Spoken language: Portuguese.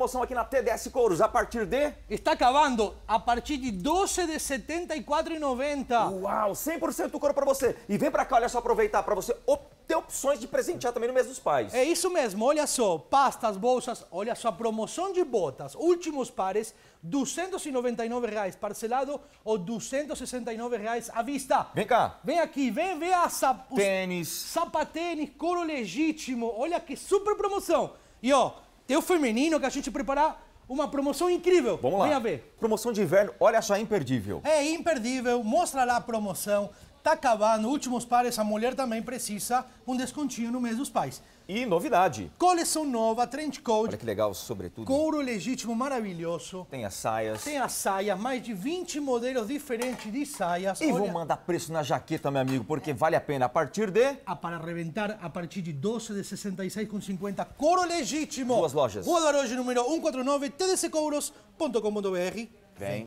promoção aqui na TDS Couros a partir de... Está acabando a partir de 12 de 74,90. Uau, 100% couro para você. E vem para cá, olha só, aproveitar para você ter opções de presentear também no mês dos pais. É isso mesmo, olha só, pastas, bolsas, olha só, promoção de botas, últimos pares, R$ reais parcelado ou R$ 269,00 à vista. Vem cá. Vem aqui, vem ver a... Sap... Tênis. Sapatênis, couro legítimo, olha que super promoção. E ó, tem o feminino que a gente preparar uma promoção incrível. Vamos lá. Vem a ver. Promoção de inverno, olha só, imperdível. É imperdível. Mostra lá a promoção tá acabando, últimos pares, a mulher também precisa um descontinho no mês dos pais. E novidade. Coleção nova, trend coat. Olha que legal, sobretudo. Couro legítimo maravilhoso. Tem as saias. Tem as saias, mais de 20 modelos diferentes de saias. E Olha... vou mandar preço na jaqueta, meu amigo, porque vale a pena. A partir de... A ah, para reventar a partir de 12 de 66,50. Couro legítimo. Duas lojas. Rua hoje número 149, tdccouros.com.br. Vem.